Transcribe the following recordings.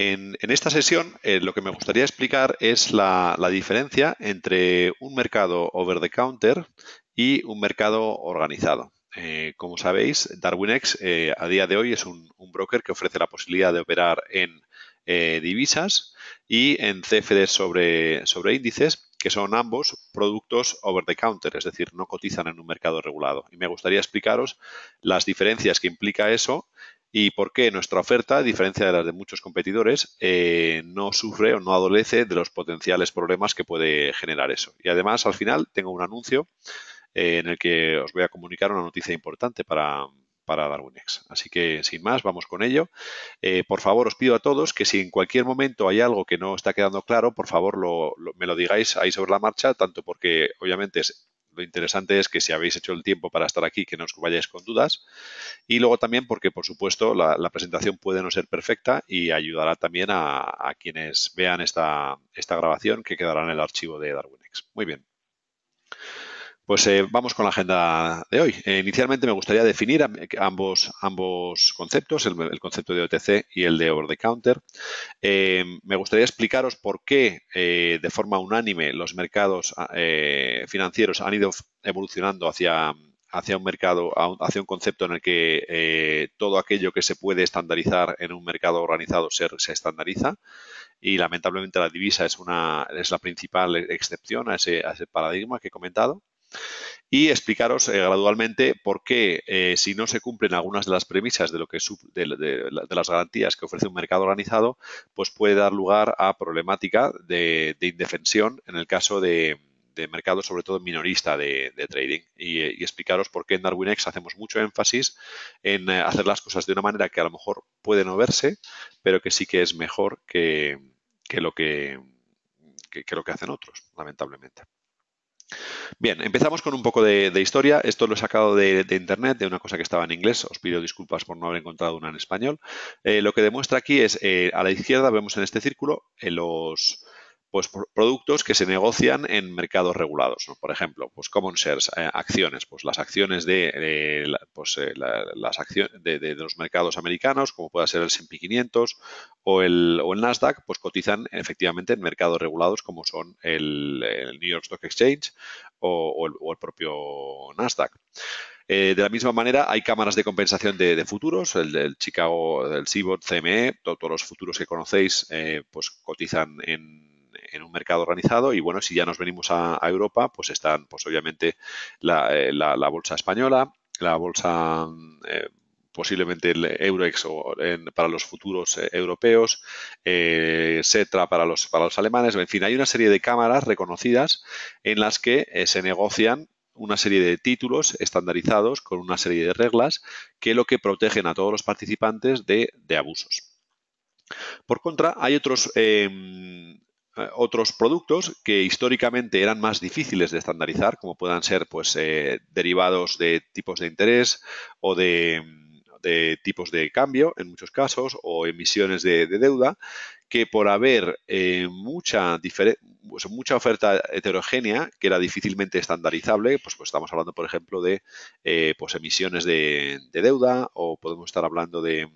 En, esta sesión eh, lo que me gustaría explicar es la, diferencia entre un mercado over the counter y un mercado organizado. Eh, como sabéis, DarwinX eh, a día de hoy es un, broker que ofrece la posibilidad de operar en divisas y en CFD sobre, índices, que son ambos productos over the counter, es decir, no cotizan en un mercado regulado. Y me gustaría explicaros las diferencias que implica eso y por qué nuestra oferta, a diferencia de las de muchos competidores, eh, no sufre o no adolece de los potenciales problemas que puede generar eso. Y además, al final, tengo un anuncio eh, en el que os voy a comunicar una noticia importante para, para ex. Así que sin más, vamos con ello. Eh, por favor, os pido a todos que si en cualquier momento hay algo que no está quedando claro, por favor me lo digáis ahí sobre la marcha, tanto porque obviamente es lo interesante es que si habéis hecho el tiempo para estar aquí, que no os vayáis con dudas. Y luego también porque, por supuesto, la, presentación puede no ser perfecta y ayudará también a, quienes vean esta, grabación que quedará en el archivo de DarwinX. Muy bien. Pues eh, vamos con la agenda de hoy. Eh, inicialmente me gustaría definir ambos, conceptos, el, concepto de OTC y el de over the counter. Eh, me gustaría explicaros por qué de forma unánime los mercados ah, financieros han ido evolucionando hacia, hacia un mercado, hacia un concepto en el que todo aquello que se puede estandarizar en un mercado organizado se, estandariza y lamentablemente la divisa es, una, es la principal excepción a ese paradigma que he comentado y explicaros eh, gradualmente por qué, eh, si no se cumplen algunas de las premisas de, lo que de, las garantías que ofrece un mercado organizado, pues puede dar lugar a problemática de, indefensión en el caso de, mercados sobre todo minorista de, trading. Eh, y, explicaros por qué en DarwinX hacemos mucho énfasis en hacer las cosas de una manera que a lo mejor puede no verse, pero que sí que es mejor que, lo que lo que hacen otros, lamentablemente. Bien, empezamos con un poco de, historia. Esto lo he sacado de, internet, de una cosa que estaba en inglés. Os pido disculpas por no haber encontrado una en español. Eh, lo que demuestra aquí es, eh, a la izquierda vemos en este círculo eh, los, pues productos que se negocian en mercados regulados, por ejemplo, pues common shares, eh, acciones, pues las acciones de, pues, eh, las acciones de, los mercados americanos, como pueda ser el S&P 500 o el, o el, Nasdaq, pues cotizan efectivamente en mercados regulados como son el, New York Stock Exchange o, el, propio Nasdaq. Eh, de la misma manera, hay cámaras de compensación de, futuros, el del Chicago, el CBOT, CME, todos los futuros que conocéis, pues cotizan en, en un mercado organizado y bueno, si ya nos venimos a, Europa, pues están pues obviamente la, eh, bolsa española, la bolsa mm, eh, posiblemente el Eurex para los futuros eh, europeos, eh, para los, para los alemanes, en fin, hay una serie de cámaras reconocidas en las que se negocian una serie de títulos estandarizados con una serie de reglas que lo que protegen a todos los participantes de, de abusos. Por contra, hay otros eh, otros productos que históricamente eran más difíciles de estandarizar, como puedan ser pues, eh, derivados de tipos de interés o mm, de, tipos de cambio, en muchos casos, o emisiones de, deuda, que por haber eh, mucha, pues, mucha oferta heterogénea, que era difícilmente estandarizable, pues, pues estamos hablando, por ejemplo, de pues, emisiones de deuda o podemos estar hablando de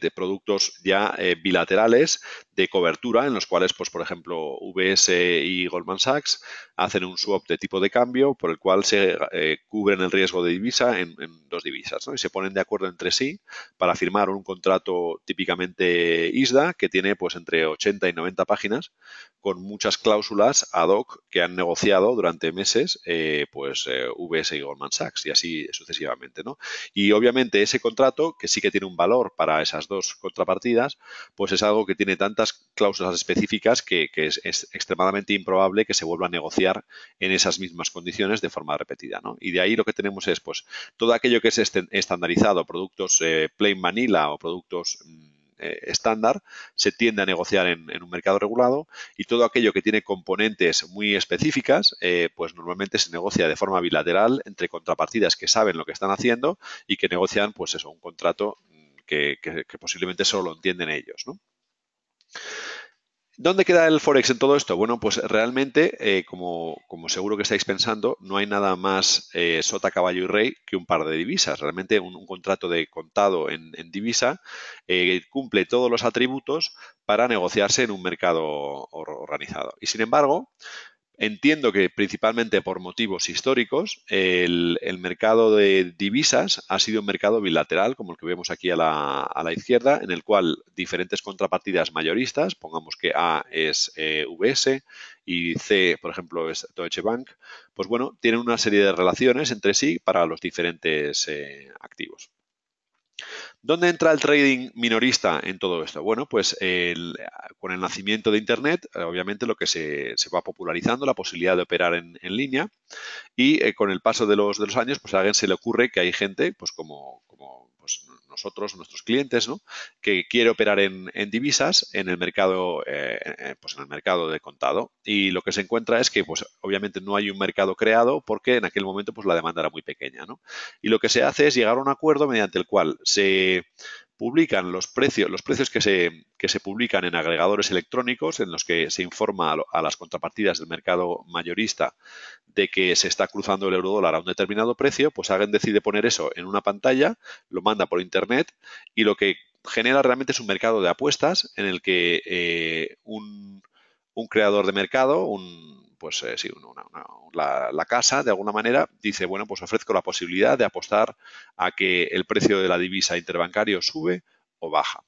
de, productos ya eh, bilaterales de cobertura en los cuales, pues, por ejemplo, UBS y Goldman Sachs hacen un swap de tipo de cambio por el cual se eh, cubren el riesgo de divisa en, dos divisas y se ponen de acuerdo entre sí para firmar un contrato típicamente ISDA que tiene pues entre 80 y 90 páginas con muchas cláusulas ad hoc que han negociado durante meses eh, pues VS eh, y Goldman Sachs y así sucesivamente. ¿no? Y obviamente ese contrato que sí que tiene un valor para esas dos contrapartidas pues es algo que tiene tantas cláusulas específicas que, es extremadamente improbable que se vuelva a negociar en esas mismas condiciones de forma repetida. ¿no? Y de ahí lo que tenemos es pues todo aquello que es este, estandarizado, productos eh, plain Manila o productos mm, eh, estándar se tiende a negociar en, un mercado regulado y todo aquello que tiene componentes muy específicas, eh, pues normalmente se negocia de forma bilateral entre contrapartidas que saben lo que están haciendo y que negocian, pues eso, un contrato que, posiblemente solo lo entienden ellos, ¿no? ¿Dónde queda el Forex en todo esto? Bueno, pues realmente, eh, como, seguro que estáis pensando, no hay nada más eh, sota, caballo y rey que un par de divisas. Realmente un, contrato de contado en, divisa eh, cumple todos los atributos para negociarse en un mercado organizado. Y sin embargo, Entiendo que principalmente por motivos históricos, el, mercado de divisas ha sido un mercado bilateral, como el que vemos aquí a la, izquierda, en el cual diferentes contrapartidas mayoristas, pongamos que A es eh, VS y C, por ejemplo, es Deutsche Bank, pues bueno, tienen una serie de relaciones entre sí para los diferentes eh, activos. ¿Dónde entra el trading minorista en todo esto? Bueno, pues con el nacimiento de Internet, obviamente lo que se, va popularizando, la posibilidad de operar en, línea, y eh, con el paso de los, años, pues a alguien se le ocurre que hay gente, pues como, como pues nosotros, nuestros clientes, que quiere operar en, divisas en el mercado, eh, eh, pues en el mercado de contado. Y lo que se encuentra es que, pues, obviamente no hay un mercado creado porque en aquel momento, pues, la demanda era muy pequeña, Y lo que se hace es llegar a un acuerdo mediante el cual se publican los precios, los precios que se, se publican en agregadores electrónicos, en los que se informa a, a, las contrapartidas del mercado mayorista de que se está cruzando el euro dólar a un determinado precio, pues alguien decide poner eso en una pantalla, lo manda por internet y lo que genera realmente es un mercado de apuestas en el que eh, un, creador de mercado, un, pues eh, la, casa de alguna manera dice, bueno, pues ofrezco la posibilidad de apostar a que el precio de la divisa interbancario sube o baja.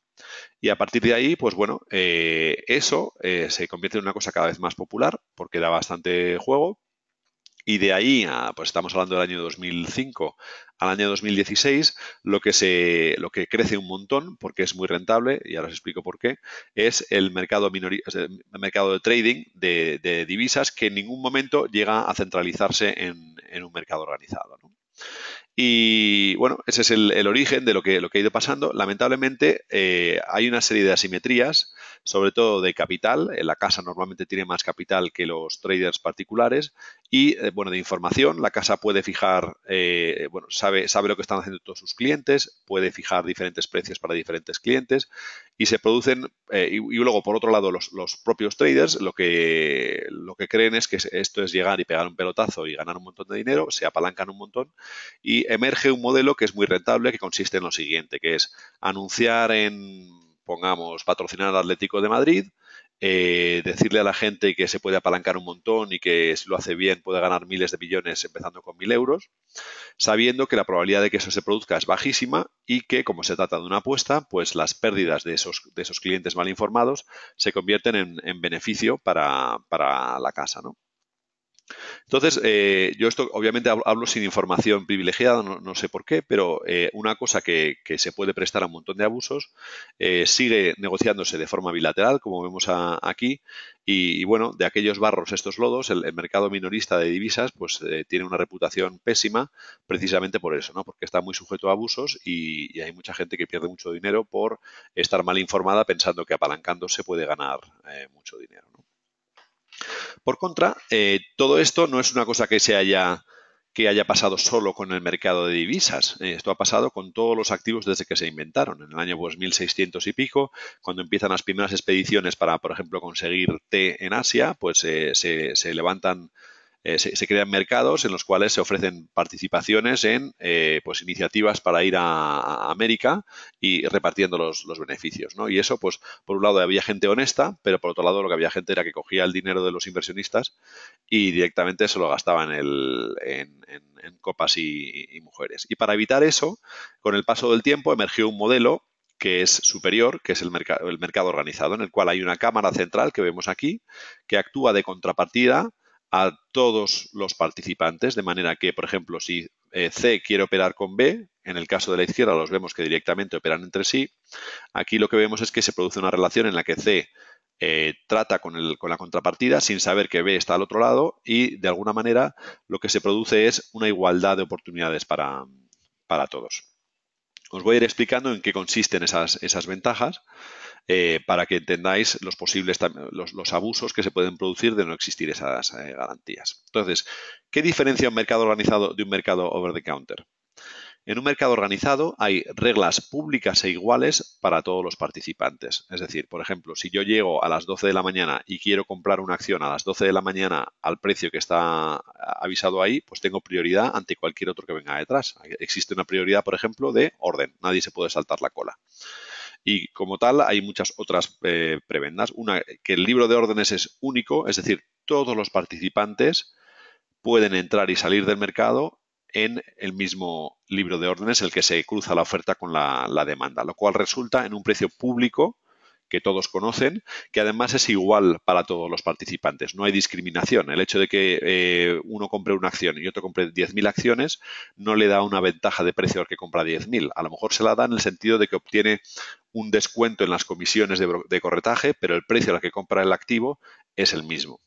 Y a partir de ahí, pues bueno, eh, eso se convierte en una cosa cada vez más popular porque da bastante juego y de ahí, pues estamos hablando del año 2005 al año 2016, lo que, se, lo que crece un montón, porque es muy rentable, y ahora os explico por qué, es el mercado, el mercado de trading de, divisas que en ningún momento llega a centralizarse en, un mercado organizado. Y bueno, ese es el, origen de lo que, lo que ha ido pasando. Lamentablemente eh, hay una serie de asimetrías sobre todo de capital, eh, la casa normalmente tiene más capital que los traders particulares y, eh, bueno, de información, la casa puede fijar, eh, bueno, sabe, sabe lo que están haciendo todos sus clientes, puede fijar diferentes precios para diferentes clientes y se producen, y, luego, por otro lado, los, los, propios traders lo que, lo que creen es que esto es llegar y pegar un pelotazo y ganar un montón de dinero, se apalancan un montón y emerge un modelo que es muy rentable, que consiste en lo siguiente, que es anunciar en pongamos patrocinar al Atlético de Madrid, eh, decirle a la gente que se puede apalancar un montón y que si lo hace bien puede ganar miles de millones empezando con mil euros, sabiendo que la probabilidad de que eso se produzca es bajísima y que como se trata de una apuesta, pues las pérdidas de esos, clientes mal informados se convierten en, beneficio para, para la casa. ¿no? Entonces, eh, yo esto obviamente hablo, sin información privilegiada, no, sé por qué, pero eh, una cosa que, se puede prestar a un montón de abusos eh, sigue negociándose de forma bilateral, como vemos aquí, y, bueno, de aquellos barros, estos lodos, el, mercado minorista de divisas pues tiene una reputación pésima precisamente por eso, ¿no? porque está muy sujeto a abusos y, hay mucha gente que pierde mucho dinero por estar mal informada pensando que apalancándose puede ganar mucho dinero. Por contra, eh, todo esto no es una cosa que se haya que haya pasado solo con el mercado de divisas. Eh, esto ha pasado con todos los activos desde que se inventaron. En el año pues, seiscientos y pico, cuando empiezan las primeras expediciones para, por ejemplo, conseguir té en Asia, pues eh, se, se levantan eh, se, crean mercados en los cuales se ofrecen participaciones en eh, pues iniciativas para ir a, América y repartiendo los, beneficios. ¿no? Y eso, pues, por un lado había gente honesta, pero por otro lado lo que había gente era que cogía el dinero de los inversionistas y directamente se lo gastaba en, el, en, copas y, mujeres. Y para evitar eso, con el paso del tiempo emergió un modelo que es superior, que es el, el mercado organizado, en el cual hay una cámara central que vemos aquí, que actúa de contrapartida a todos los participantes, de manera que, por ejemplo, si eh, C quiere operar con B, en el caso de la izquierda los vemos que directamente operan entre sí, aquí lo que vemos es que se produce una relación en la que C eh, trata con, la contrapartida sin saber que B está al otro lado y, de alguna manera, lo que se produce es una igualdad de oportunidades para, todos. Os voy a ir explicando en qué consisten esas, esas ventajas. Eh, para que entendáis los posibles los, abusos que se pueden producir de no existir esas eh, garantías. Entonces, ¿qué diferencia un mercado organizado de un mercado over the counter? En un mercado organizado hay reglas públicas e iguales para todos los participantes. Es decir, por ejemplo, si yo llego a las 12 de la mañana y quiero comprar una acción a las 12 de la mañana al precio que está avisado ahí, pues tengo prioridad ante cualquier otro que venga detrás. Existe una prioridad, por ejemplo, de orden. Nadie se puede saltar la cola. Y como tal, hay muchas otras eh, prebendas. Una, que el libro de órdenes es único, es decir, todos los participantes pueden entrar y salir del mercado en el mismo libro de órdenes, el que se cruza la oferta con la demanda, lo cual resulta en un precio público que todos conocen, que además es igual para todos los participantes. No hay discriminación. El hecho de que eh, uno compre una acción y otro compre 10.000 acciones no le da una ventaja de precio al que compra 10.000. A lo mejor se la da en el sentido de que obtiene un descuento en las comisiones de, de corretaje, pero el precio al que compra el activo es el mismo.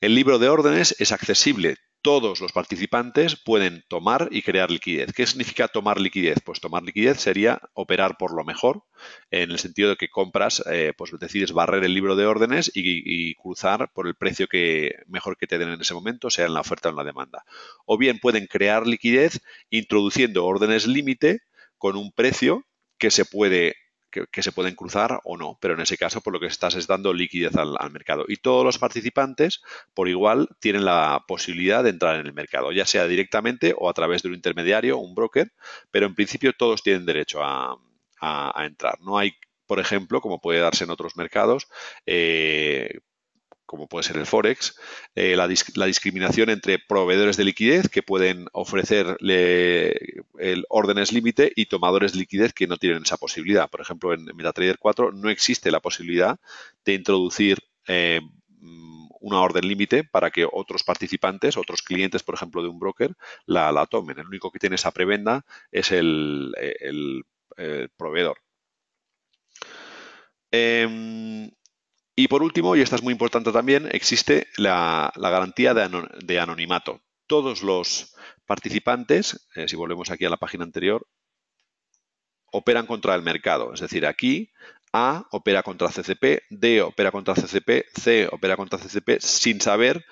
El libro de órdenes es accesible todos los participantes pueden tomar y crear liquidez. ¿Qué significa tomar liquidez? Pues tomar liquidez sería operar por lo mejor, en el sentido de que compras, eh, pues decides barrer el libro de órdenes y, cruzar por el precio que mejor que te den en ese momento, sea en la oferta o en la demanda. O bien pueden crear liquidez introduciendo órdenes límite con un precio que se puede que, se pueden cruzar o no, pero en ese caso por lo que estás es dando liquidez al, mercado. Y todos los participantes por igual tienen la posibilidad de entrar en el mercado, ya sea directamente o a través de un intermediario, un broker, pero en principio todos tienen derecho a, entrar. No hay por ejemplo, como puede darse en otros mercados, eh, como puede ser el Forex, eh, la, discriminación entre proveedores de liquidez que pueden ofrecer eh, el órdenes límite y tomadores de liquidez que no tienen esa posibilidad. Por ejemplo, en MetaTrader 4 no existe la posibilidad de introducir eh, mm, una orden límite para que otros participantes, otros clientes, por ejemplo, de un broker, la, tomen. El único que tiene esa prebenda es el, proveedor. Em, y por último, y esta es muy importante también, existe la, garantía de, anonimato. Todos los participantes, eh, si volvemos aquí a la página anterior, operan contra el mercado. Es decir, aquí A opera contra CCP, D opera contra CCP, C opera contra CCP, sin saber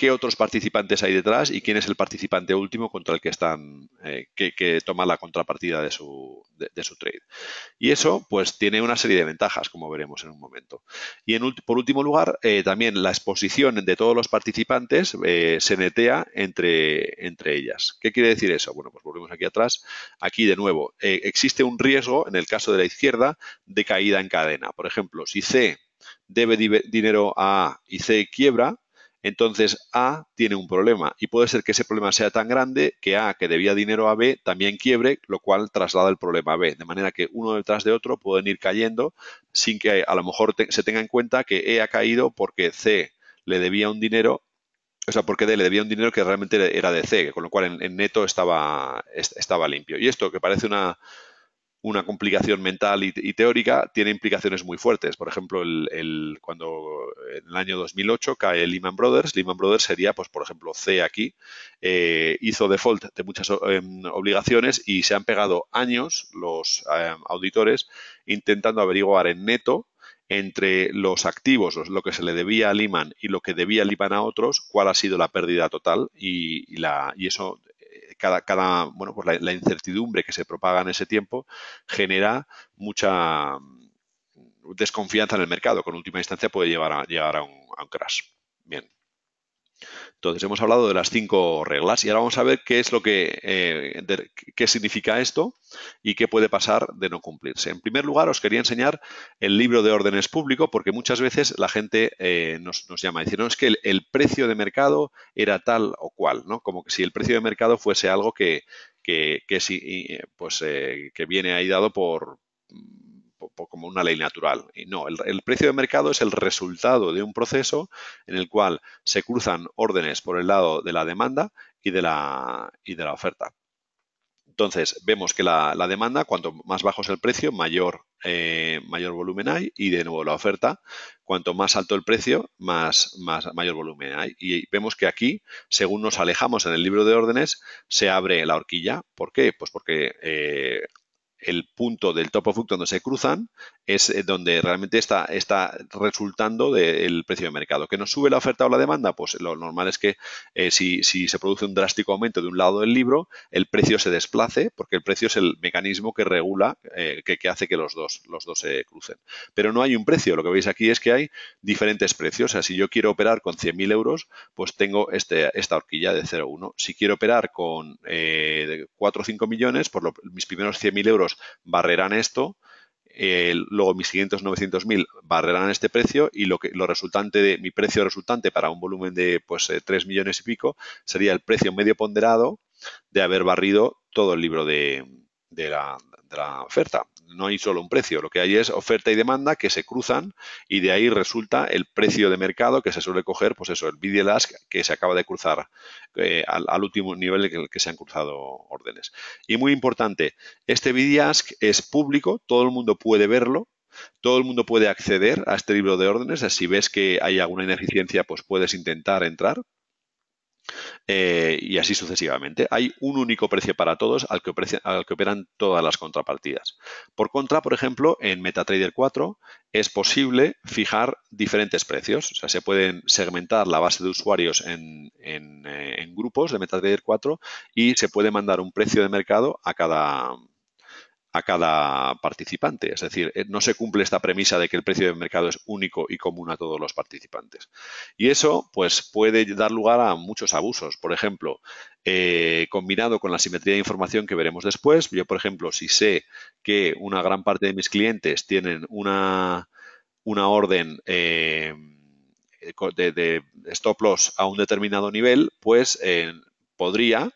qué otros participantes hay detrás y quién es el participante último contra el que están, eh, que, toma la contrapartida de su, trade. Y eso, pues, tiene una serie de ventajas, como veremos en un momento. Y en, por último lugar, eh, también la exposición de todos los participantes eh, se netea entre, entre ellas. ¿Qué quiere decir eso? Bueno, pues volvemos aquí atrás. Aquí, de nuevo, existe un riesgo, en el caso de la izquierda, de caída en cadena. Por ejemplo, si C debe dinero a A y C quiebra, entonces A tiene un problema y puede ser que ese problema sea tan grande que A, que debía dinero a B, también quiebre, lo cual traslada el problema a B. De manera que uno detrás de otro pueden ir cayendo sin que a lo mejor se tenga en cuenta que E ha caído porque C le debía un dinero, o sea, porque D le debía un dinero que realmente era de C, con lo cual en, en neto estaba, estaba limpio. Y esto que parece una una complicación mental y, teórica tiene implicaciones muy fuertes. Por ejemplo, el, cuando en el año 2008 cae Lehman Brothers, Lehman Brothers sería, pues por ejemplo, C aquí, eh, hizo default de muchas eh, obligaciones y se han pegado años los eh, auditores intentando averiguar en neto entre los activos, lo que se le debía a Lehman y lo que debía Lehman a otros, cuál ha sido la pérdida total y, la, y eso cada, cada bueno, pues la, incertidumbre que se propaga en ese tiempo genera mucha mm, desconfianza en el mercado, que en última instancia puede llevar a, llegar a un, a un crash. Bien. Entonces hemos hablado de las cinco reglas y ahora vamos a ver qué es lo que eh, qué significa esto y qué puede pasar de no cumplirse. En primer lugar, os quería enseñar el libro de órdenes público porque muchas veces la gente eh, nos, nos, llama y dice, no, es que el, precio de mercado era tal o cual, ¿no? Como que si el precio de mercado fuese algo que, que, que si, eh, pues, que viene ahí dado por como una ley natural. Y no, el, precio de mercado es el resultado de un proceso en el cual se cruzan órdenes por el lado de la demanda y de la, de la oferta. Entonces, vemos que la, demanda, cuanto más bajo es el precio, mayor, eh, mayor volumen hay y de nuevo la oferta, cuanto más alto el precio, más, más, mayor volumen hay. Y vemos que aquí, según nos alejamos en el libro de órdenes, se abre la horquilla. ¿Por qué? Pues porque eh, el punto del topo of donde se cruzan es eh, donde realmente está, está resultando del precio de mercado. ¿Que no sube la oferta o la demanda? Pues lo normal es que eh, si, se produce un drástico aumento de un lado del libro, el precio se desplace, porque el precio es el mecanismo que regula, eh, que, hace que los dos, los dos se crucen. Pero no hay un precio, lo que veis aquí es que hay diferentes precios. O sea, si yo quiero operar con 100.000 euros, pues tengo este, esta horquilla de 0,1. Si quiero operar con 4 o 5 millones, por mis primeros 100.000 euros barrerán esto eh, luego mis siguientes 900.000 barrerán este precio y lo que lo resultante de mi precio resultante para un volumen de pues 3 eh, millones y pico sería el precio medio ponderado de haber barrido todo el libro de, de la, oferta no hay solo un precio, lo que hay es oferta y demanda que se cruzan y de ahí resulta el precio de mercado que se suele coger, pues eso, el bid el ask que se acaba de cruzar eh, al, último nivel en el que se han cruzado órdenes. Y muy importante, este bid ask es público, todo el mundo puede verlo, todo el mundo puede acceder a este libro de órdenes. Si ves que hay alguna ineficiencia, pues puedes intentar entrar, eh, y así sucesivamente. Hay un único precio para todos al que, operan todas las contrapartidas. Por contra, por ejemplo, en MetaTrader 4 es posible fijar diferentes precios. O sea, se pueden segmentar la base de usuarios en, en eh, grupos de MetaTrader 4 y se puede mandar un precio de mercado a cada, a cada participante. Es decir, eh, no se cumple esta premisa de que el precio de mercado es único y común a todos los participantes. Y eso pues, puede dar lugar a muchos abusos. Por ejemplo, eh, combinado con la simetría de información que veremos después, yo, por ejemplo, si sé que una gran parte de mis clientes tienen una, una orden... Eh, de, stop loss a un determinado nivel, pues podría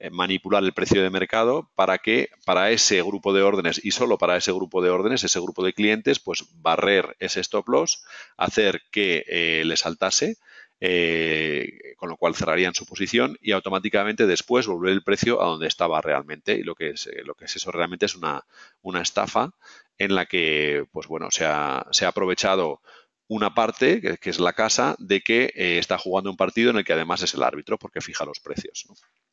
eh, manipular el precio de mercado para que para ese grupo de órdenes y solo para ese grupo de órdenes, ese grupo de clientes, pues barrer ese stop loss, hacer que eh, le saltase, eh, con lo cual cerrarían su posición y automáticamente después volver el precio a donde estaba realmente. Y lo que es, lo que es eso realmente es una, estafa en la que, pues bueno, se ha, se ha aprovechado una parte, que, es la casa, de que está jugando un partido en el que además es el árbitro porque fija los precios.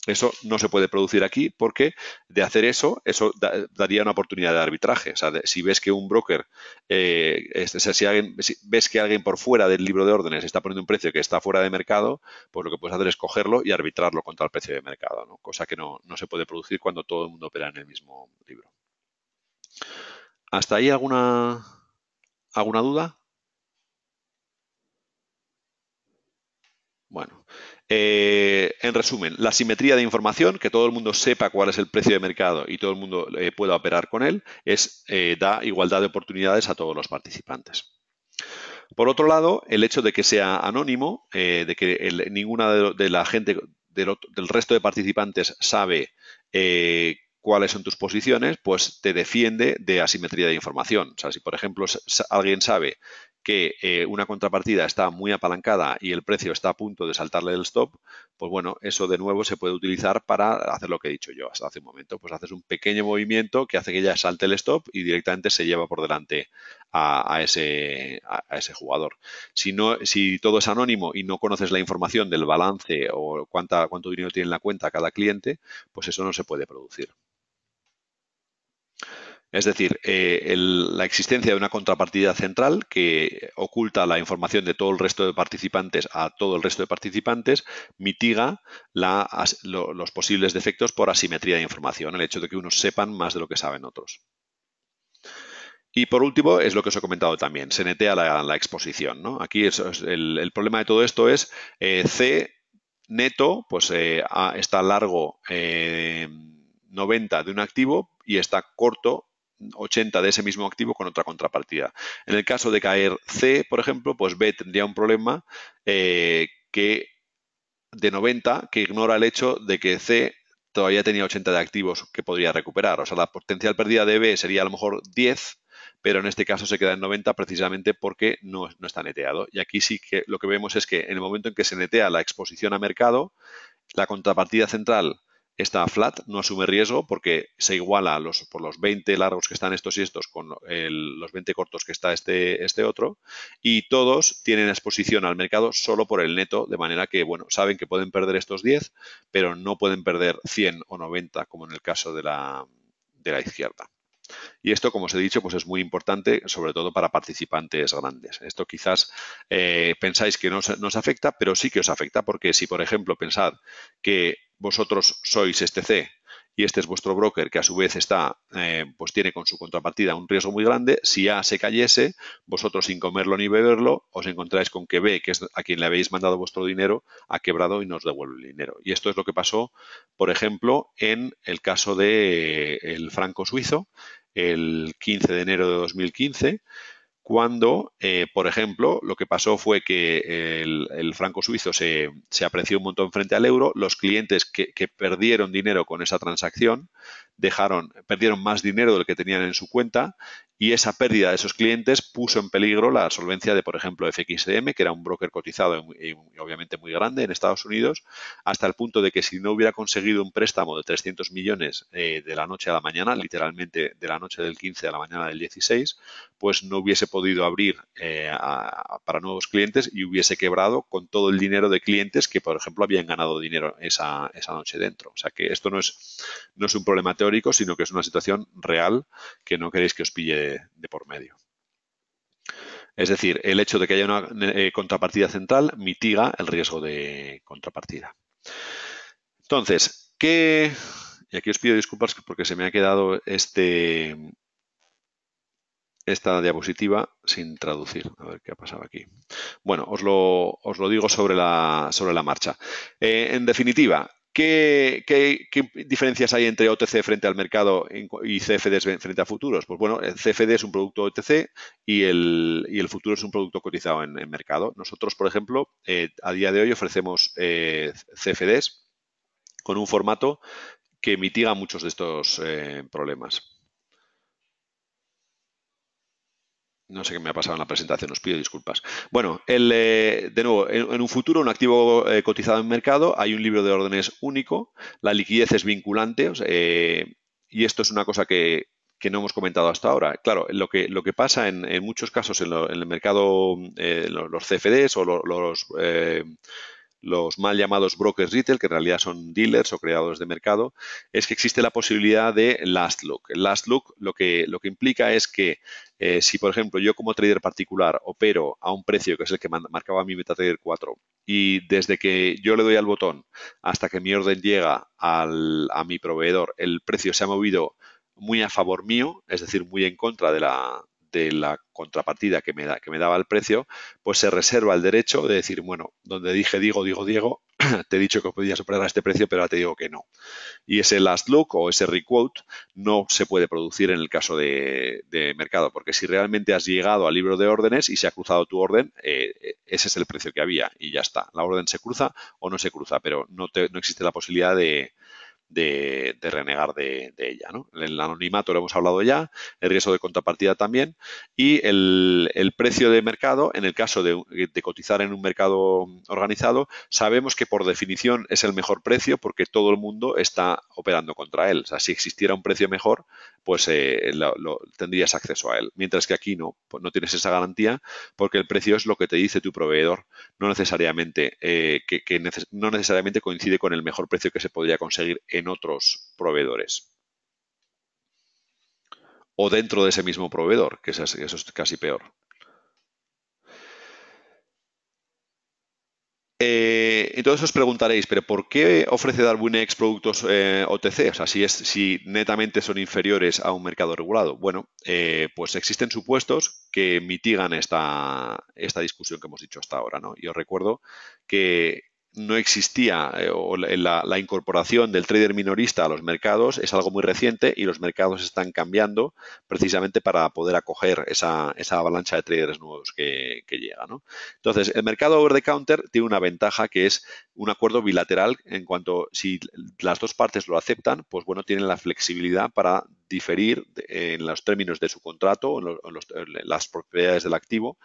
Eso no se puede producir aquí porque de hacer eso, eso daría una oportunidad de arbitraje. O sea, si ves que un broker, eh, este, si, alguien, ves que alguien por fuera del libro de órdenes está poniendo un precio que está fuera de mercado, pues lo que puedes hacer es cogerlo y arbitrarlo contra el precio de mercado, cosa que no, no se puede producir cuando todo el mundo opera en el mismo libro. ¿Hasta ahí alguna, alguna duda? Bueno. Eh, en resumen, la simetría de información, que todo el mundo sepa cuál es el precio de mercado y todo el mundo eh, pueda operar con él, es, eh, da igualdad de oportunidades a todos los participantes. Por otro lado, el hecho de que sea anónimo, de que ninguna de, la gente del, del, resto de participantes sabe cuáles son tus posiciones, pues te defiende de asimetría de información. O sea, si por ejemplo alguien sabe que eh, una contrapartida está muy apalancada y el precio está a punto de saltarle el stop, pues bueno, eso de nuevo se puede utilizar para hacer lo que he dicho yo hasta hace un momento. Pues haces un pequeño movimiento que hace que ya salte el stop y directamente se lleva por delante a, ese, jugador. Si, si todo es anónimo y no conoces la información del balance o cuánto dinero tiene en la cuenta cada cliente, pues eso no se puede producir. Es decir, eh, la existencia de una contrapartida central que oculta la información de todo el resto de participantes a todo el resto de participantes mitiga los posibles defectos por asimetría de información, el hecho de que unos sepan más de lo que saben otros. Y por último, es lo que os he comentado también, se netea la, la exposición. ¿no? Aquí el, problema de todo esto es eh, C neto, pues eh, está largo 90 de un activo y está corto 80 de ese mismo activo con otra contrapartida. En el caso de caer C, por ejemplo, pues B tendría un problema eh, que de 90 que ignora el hecho de que C todavía tenía 80 de activos que podría recuperar. O sea, la potencial pérdida de B sería a lo mejor 10, pero en este caso se queda en 90 precisamente porque no, no, está neteado. Y aquí sí que lo que vemos es que en el momento en que se netea la exposición a mercado, la contrapartida central esta flat no asume riesgo porque se iguala por los 20 largos que están estos y estos con los 20 cortos que está este, este otro y todos tienen exposición al mercado solo por el neto, de manera que, bueno, saben que pueden perder estos 10, pero no pueden perder 100 o 90 como en el caso de la, de la izquierda. Y esto, como os he dicho, pues es muy importante, sobre todo para participantes grandes. Esto quizás eh, pensáis que no os, afecta, pero sí que os afecta, porque si, por ejemplo, pensad que vosotros sois este C y este es vuestro broker que a su vez está eh, pues tiene con su contrapartida un riesgo muy grande si A se cayese vosotros sin comerlo ni beberlo os encontráis con que B que es a quien le habéis mandado vuestro dinero ha quebrado y nos devuelve el dinero y esto es lo que pasó por ejemplo en el caso de eh, el franco suizo el 15 de enero de 2015, cuando, eh, por ejemplo, lo que pasó fue que el, franco suizo se, se, apreció un montón frente al euro, los clientes que, que perdieron dinero con esa transacción dejaron, perdieron más dinero del que tenían en su cuenta y esa pérdida de esos clientes puso en peligro la solvencia de, por ejemplo, FXDM, que era un broker cotizado y obviamente muy grande en Estados Unidos, hasta el punto de que si no hubiera conseguido un préstamo de 300 millones eh, de la noche a la mañana, literalmente de la noche del 15 a la mañana del 16, pues no hubiese podido abrir eh, para nuevos clientes y hubiese quebrado con todo el dinero de clientes que, por ejemplo, habían ganado dinero esa, esa noche dentro. O sea que esto no es, no es un problema teórico sino que es una situación real que no queréis que os pille de, por medio. Es decir, el hecho de que haya una eh, contrapartida central mitiga el riesgo de contrapartida. Entonces, ¿qué? Y aquí os pido disculpas porque se me ha quedado este, esta diapositiva sin traducir. A ver qué ha pasado aquí. Bueno, os lo, os lo digo sobre la, sobre la marcha. Eh, en definitiva, ¿Qué, diferencias hay entre OTC frente al mercado y CFD frente a futuros? Pues bueno, el CFD es un producto OTC y el, futuro es un producto cotizado en, mercado. Nosotros, por ejemplo, eh, a día de hoy ofrecemos eh, CFDs con un formato que mitiga muchos de estos eh, problemas. No sé qué me ha pasado en la presentación, os pido disculpas. Bueno, el, eh, de nuevo, en, un futuro un activo eh, cotizado en mercado, hay un libro de órdenes único, la liquidez es vinculante eh, y esto es una cosa que, no hemos comentado hasta ahora. Claro, lo que, lo que pasa en, muchos casos en, el mercado, los CFDs o los los mal llamados brokers retail, que en realidad son dealers o creadores de mercado, es que existe la posibilidad de last look. El last look lo que, lo que implica es que eh, si, por ejemplo, yo como trader particular opero a un precio que es el que marcaba mi MetaTrader 4 y desde que yo le doy al botón hasta que mi orden llega al, a mi proveedor, el precio se ha movido muy a favor mío, es decir, muy en contra de la, de la contrapartida que me, que me daba el precio, pues se reserva el derecho de decir, bueno, donde dije digo, digo, Diego, te he dicho que podías superar a este precio, pero ahora te digo que no. Y ese last look o ese requote no se puede producir en el caso de, mercado, porque si realmente has llegado al libro de órdenes y se ha cruzado tu orden, eh, eh, ese es el precio que había y ya está. La orden se cruza o no se cruza, pero no, te, no existe la posibilidad de, de, renegar de, ella. El anonimato lo hemos hablado ya, el riesgo de contrapartida también y el, precio de mercado, en el caso de, cotizar en un mercado organizado, sabemos que por definición es el mejor precio porque todo el mundo está operando contra él. si existiera un precio mejor, pues eh, lo, tendrías acceso a él. Mientras que aquí no, no tienes esa garantía porque el precio es lo que te dice tu proveedor, no necesariamente, eh, que, no necesariamente coincide con el mejor precio que se podría conseguir en otros proveedores. O dentro de ese mismo proveedor, que eso es casi peor. Eh, entonces os preguntaréis, ¿pero por qué ofrece X productos eh, OTC? O sea, si, si, netamente son inferiores a un mercado regulado. Bueno, eh, pues existen supuestos que mitigan esta, esta, discusión que hemos dicho hasta ahora. ¿no? Y os recuerdo que no existía eh, la, incorporación del trader minorista a los mercados es algo muy reciente y los mercados están cambiando precisamente para poder acoger esa, avalancha de traders nuevos que, llega. Entonces, el mercado over the counter tiene una ventaja que es un acuerdo bilateral en cuanto si las dos partes lo aceptan, pues bueno, tienen la flexibilidad para diferir en los términos de su contrato, en, las propiedades del activo,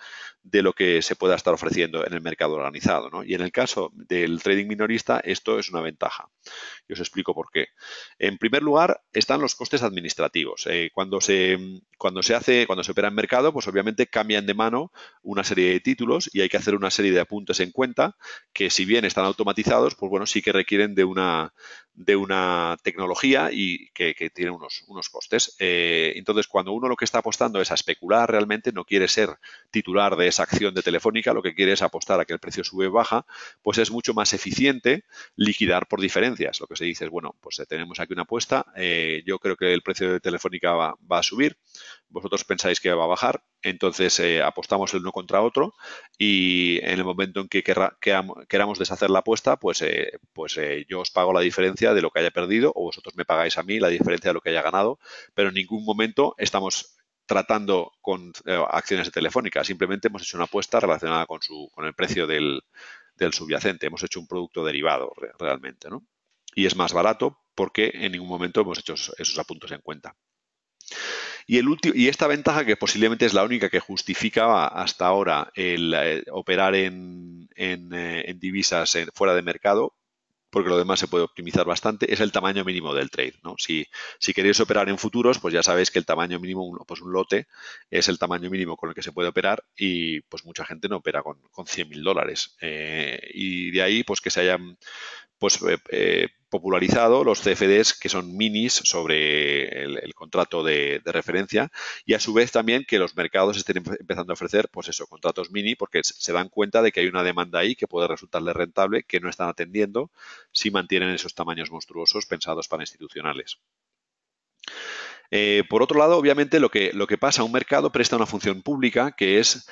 de lo que se pueda estar ofreciendo en el mercado organizado. ¿no? Y en el caso del trading minorista, esto es una ventaja. Y os explico por qué. En primer lugar, están los costes administrativos. Eh, cuando, se, cuando se hace, cuando se opera en mercado, pues obviamente cambian de mano una serie de títulos y hay que hacer una serie de apuntes en cuenta que si bien están automatizados, pues bueno, sí que requieren de una, de una tecnología y que, tiene unos, unos eh, entonces, cuando uno lo que está apostando es a especular realmente, no quiere ser titular de esa acción de Telefónica, lo que quiere es apostar a que el precio sube o baja, pues es mucho más eficiente liquidar por diferencias. Lo que se dice es, bueno, pues eh, tenemos aquí una apuesta, eh, yo creo que el precio de Telefónica va, a subir, vosotros pensáis que va a bajar, entonces apostamos el uno contra otro y en el momento en que queramos deshacer la apuesta, pues, pues yo os pago la diferencia de lo que haya perdido o vosotros me pagáis a mí la diferencia de lo que haya ganado pero en ningún momento estamos tratando con eh, acciones de Telefónica, simplemente hemos hecho una apuesta relacionada con, el precio del, subyacente, hemos hecho un producto derivado realmente, Y es más barato porque en ningún momento hemos hecho esos, apuntes en cuenta. Y, esta ventaja, que posiblemente es la única que justificaba hasta ahora el eh, operar en, eh, divisas fuera de mercado, porque lo demás se puede optimizar bastante, es el tamaño mínimo del trade. ¿no? Si, si queréis operar en futuros, pues ya sabéis que el tamaño mínimo, pues un lote, es el tamaño mínimo con el que se puede operar y pues mucha gente no opera con, con dólares. Eh, y de ahí, pues que se hayan pues, eh, eh, popularizado los CFDs que son minis sobre el, contrato de, referencia y a su vez también que los mercados estén empezando a ofrecer pues eso, contratos mini porque se dan cuenta de que hay una demanda ahí que puede resultarles rentable que no están atendiendo si mantienen esos tamaños monstruosos pensados para institucionales. Eh, por otro lado, obviamente lo que, lo que pasa, un mercado presta una función pública que es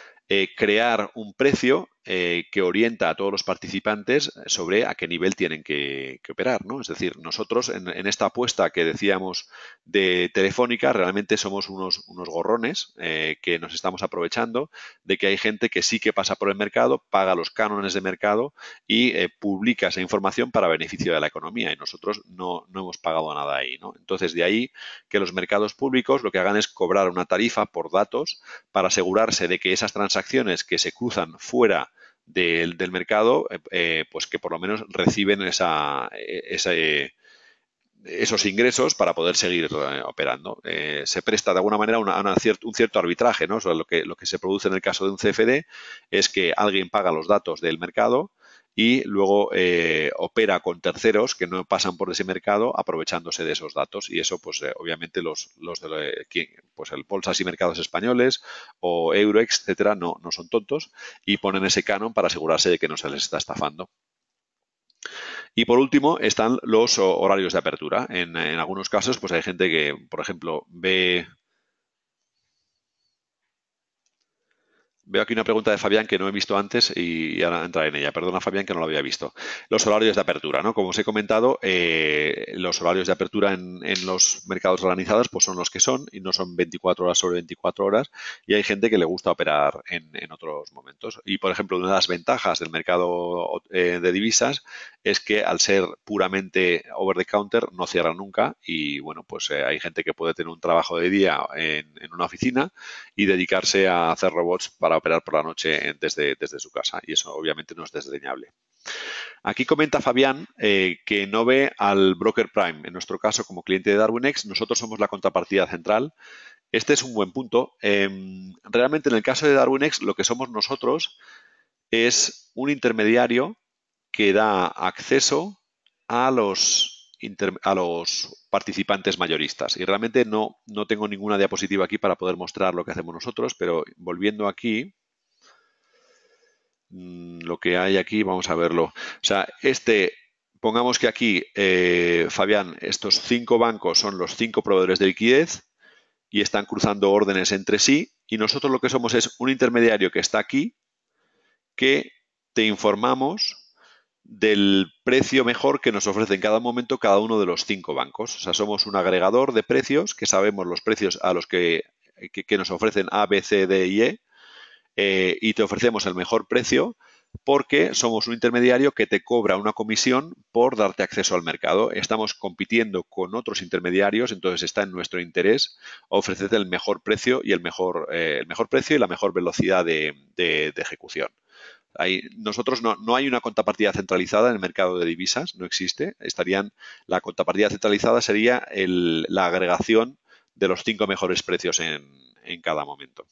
crear un precio eh, que orienta a todos los participantes sobre a qué nivel tienen que, operar. ¿no? Es decir, nosotros en, esta apuesta que decíamos de Telefónica, realmente somos unos, gorrones eh, que nos estamos aprovechando de que hay gente que sí que pasa por el mercado, paga los cánones de mercado y eh, publica esa información para beneficio de la economía y nosotros no, hemos pagado nada ahí. Entonces, de ahí que los mercados públicos lo que hagan es cobrar una tarifa por datos para asegurarse de que esas transacciones que se cruzan fuera del, mercado, eh, eh, pues que por lo menos reciben esa, eh, esos ingresos para poder seguir operando. se presta de alguna manera un cierto arbitraje, ¿no? lo, que, lo que se produce en el caso de un CFD es que alguien paga los datos del mercado y luego eh, opera con terceros que no pasan por ese mercado aprovechándose de esos datos y eso pues eh, obviamente los, los de los eh, pues el bolsas y mercados españoles o Euroex etcétera no, no son tontos y ponen ese canon para asegurarse de que no se les está estafando. Y por último están los horarios de apertura. En, en algunos casos pues hay gente que por ejemplo ve Veo aquí una pregunta de Fabián que no he visto antes y ahora entraré en ella. Perdona, Fabián, que no lo había visto. Los horarios de apertura, ¿no? Como os he comentado, eh, los horarios de apertura en, los mercados organizados pues son los que son y no son 24 horas sobre 24 horas y hay gente que le gusta operar en, otros momentos. Y, por ejemplo, una de las ventajas del mercado eh, de divisas es que al ser puramente over the counter no cierra nunca y bueno, pues eh, hay gente que puede tener un trabajo de día en, una oficina y dedicarse a hacer robots para operar por la noche desde, desde su casa y eso obviamente no es desdeñable. Aquí comenta Fabián eh, que no ve al broker prime. En nuestro caso, como cliente de DarwinX, nosotros somos la contrapartida central. Este es un buen punto. Em, realmente en el caso de DarwinX, lo que somos nosotros es un intermediario que da acceso a los, a los participantes mayoristas. Y realmente no, no tengo ninguna diapositiva aquí para poder mostrar lo que hacemos nosotros, pero volviendo aquí, mm, lo que hay aquí, vamos a verlo. O sea, este, pongamos que aquí, eh, Fabián, estos cinco bancos son los cinco proveedores de liquidez y están cruzando órdenes entre sí y nosotros lo que somos es un intermediario que está aquí que te informamos del precio mejor que nos ofrece en cada momento cada uno de los cinco bancos. O sea, somos un agregador de precios que sabemos los precios a los que, nos ofrecen A, B, C, D y E eh, y te ofrecemos el mejor precio porque somos un intermediario que te cobra una comisión por darte acceso al mercado. Estamos compitiendo con otros intermediarios, entonces está en nuestro interés ofrecerte el mejor precio y el mejor, eh, el mejor precio y la mejor velocidad de ejecución nosotros no, hay una contrapartida centralizada en el mercado de divisas, no existe. Estarían, la contrapartida centralizada sería la agregación de los cinco mejores precios en, cada momento.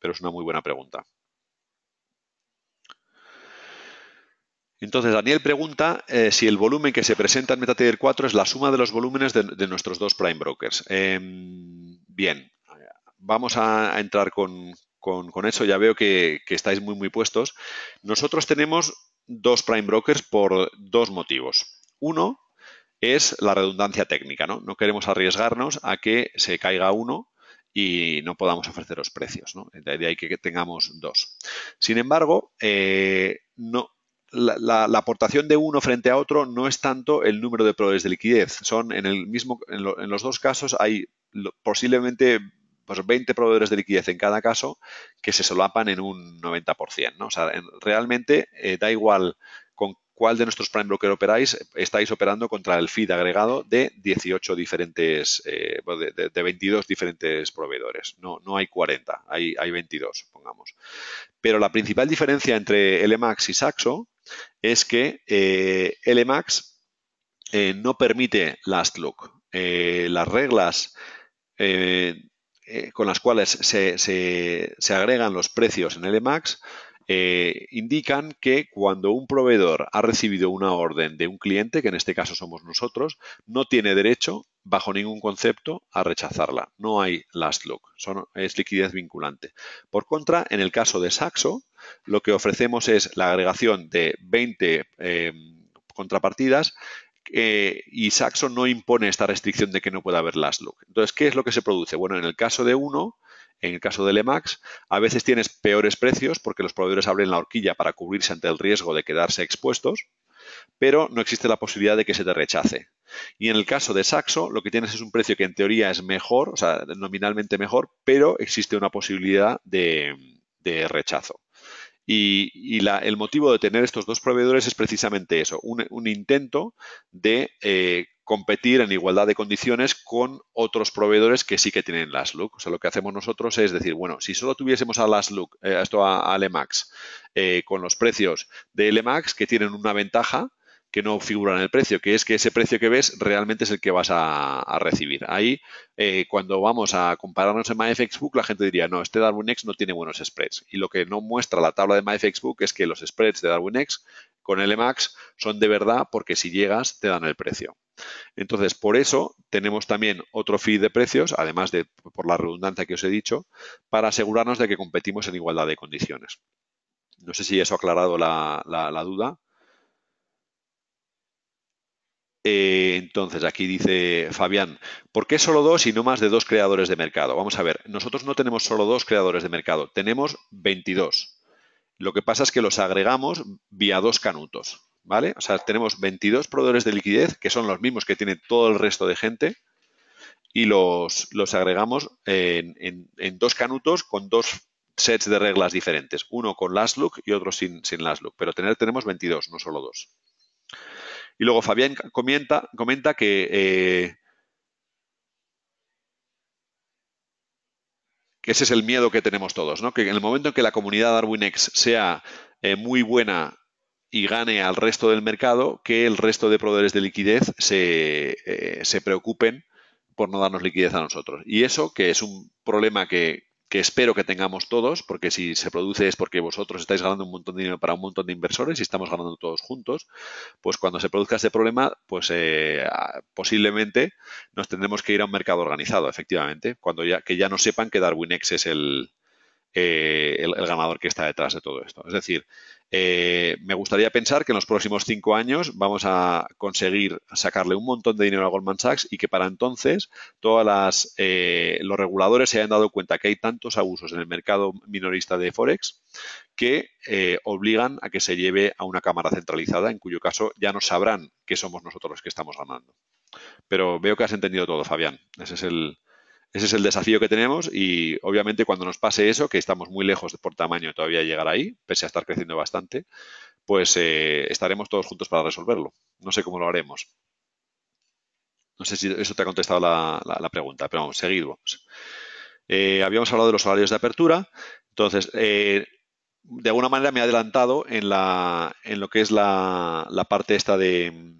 Pero es una muy buena pregunta. Entonces, Daniel pregunta eh, si el volumen que se presenta en MetaTrader 4 es la suma de los volúmenes de, nuestros dos prime brokers. Em, bien, vamos a entrar con, con, eso ya veo que, estáis muy, muy puestos. Nosotros tenemos dos prime brokers por dos motivos. Uno es la redundancia técnica, ¿no? No queremos arriesgarnos a que se caiga uno y no podamos ofrecer los precios, De ahí que tengamos dos. Sin embargo, eh, no, la, aportación de uno frente a otro no es tanto el número de proveedores de liquidez. Son en el mismo, en, los dos casos hay posiblemente 20 pues, proveedores de liquidez en cada caso que se solapan en un 90%. O sea, realmente eh, da igual con cuál de nuestros prime broker operáis, estáis operando contra el feed agregado de 18 diferentes, eh, de, 22 diferentes proveedores. No, no hay 40, hay, hay 22, pongamos. Pero la principal diferencia entre LMAX y Saxo es que eh, LMAX no permite last look. las reglas eh, con las cuales se, agregan los precios en el eh, indican que cuando un proveedor ha recibido una orden de un cliente, que en este caso somos nosotros, no tiene derecho, bajo ningún concepto, a rechazarla. No hay last look, es liquidez vinculante. Por contra, en el caso de Saxo, lo que ofrecemos es la agregación de 20 eh, contrapartidas eh, y Saxo no impone esta restricción de que no pueda haber last look. Entonces, ¿qué es lo que se produce? Bueno, en el caso de uno, en el caso del lemax a veces tienes peores precios porque los proveedores abren la horquilla para cubrirse ante el riesgo de quedarse expuestos, pero no existe la posibilidad de que se te rechace. Y en el caso de Saxo, lo que tienes es un precio que en teoría es mejor, o sea, nominalmente mejor, pero existe una posibilidad de rechazo. Y, el motivo de tener estos dos proveedores es precisamente eso, un, intento de eh, competir en igualdad de condiciones con otros proveedores que sí que tienen Last O sea, lo que hacemos nosotros es decir, bueno, si solo tuviésemos a las eh, esto a, a Lemax, eh, con los precios de Lemax que tienen una ventaja, que no figuran en el precio, que es que ese precio que ves realmente es el que vas a, recibir. Ahí, eh, cuando vamos a compararnos en MyFXBook, la gente diría, no, este X no tiene buenos spreads. Y lo que no muestra la tabla de MyFXBook es que los spreads de X con LMAX son de verdad porque si llegas te dan el precio. Entonces, por eso tenemos también otro feed de precios, además de por la redundancia que os he dicho, para asegurarnos de que competimos en igualdad de condiciones. No sé si eso ha aclarado la duda. Eh, entonces, aquí dice Fabián, ¿por qué solo dos y no más de dos creadores de mercado? Vamos a ver, nosotros no tenemos solo dos creadores de mercado, tenemos 22. Lo que pasa es que los agregamos vía dos canutos, ¿vale? O sea, tenemos 22 proveedores de liquidez, que son los mismos que tiene todo el resto de gente, y los, agregamos en, dos canutos con dos sets de reglas diferentes, uno con last look y otro sin, sin last look, pero tener, tenemos 22, no solo dos. Y luego Fabián comenta, eh, que, ese es el miedo que tenemos todos, ¿no? que en el momento en que la comunidad DarwinX sea eh, muy buena y gane al resto del mercado, que el resto de proveedores de liquidez se, eh, se preocupen por no darnos liquidez a nosotros. Y eso, que es un problema que que espero que tengamos todos, porque si se produce es porque vosotros estáis ganando un montón de dinero para un montón de inversores y estamos ganando todos juntos, pues cuando se produzca este problema, pues eh, posiblemente nos tendremos que ir a un mercado organizado, efectivamente, cuando ya, que ya no sepan que DarwinX es el, eh, el, ganador que está detrás de todo esto. Es decir, eh, me gustaría pensar que en los próximos cinco años vamos a conseguir sacarle un montón de dinero a Goldman Sachs y que para entonces todos las, eh, los reguladores se hayan dado cuenta que hay tantos abusos en el mercado minorista de Forex que obligan a que se lleve a una cámara centralizada, en cuyo caso ya no sabrán que somos nosotros los que estamos ganando. Pero veo que has entendido todo, Fabián. Ese es el, ese es el desafío que tenemos y obviamente cuando nos pase eso, que estamos muy lejos por tamaño de todavía llegar ahí, pese a estar creciendo bastante, pues eh, estaremos todos juntos para resolverlo. No sé cómo lo haremos. No sé si eso te ha contestado la, pregunta, pero vamos, seguimos. Eh, habíamos hablado de los horarios de apertura. Entonces, eh, de alguna manera me he adelantado en, en lo que es la parte esta de,